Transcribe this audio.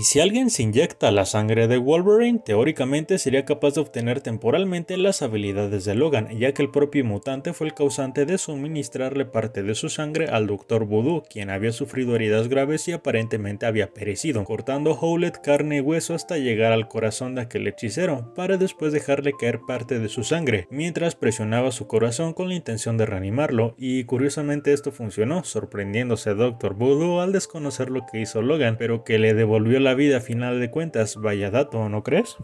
Y si alguien se inyecta la sangre de Wolverine, teóricamente sería capaz de obtener temporalmente las habilidades de Logan, ya que el propio mutante fue el causante de suministrarle parte de su sangre al Dr. Voodoo, quien había sufrido heridas graves y aparentemente había perecido, cortando Howlett carne y hueso hasta llegar al corazón de aquel hechicero, para después dejarle caer parte de su sangre, mientras presionaba su corazón con la intención de reanimarlo, y curiosamente esto funcionó, sorprendiéndose a Dr. Voodoo al desconocer lo que hizo Logan, pero que le devolvió la la vida a final de cuentas, vaya dato, ¿no crees?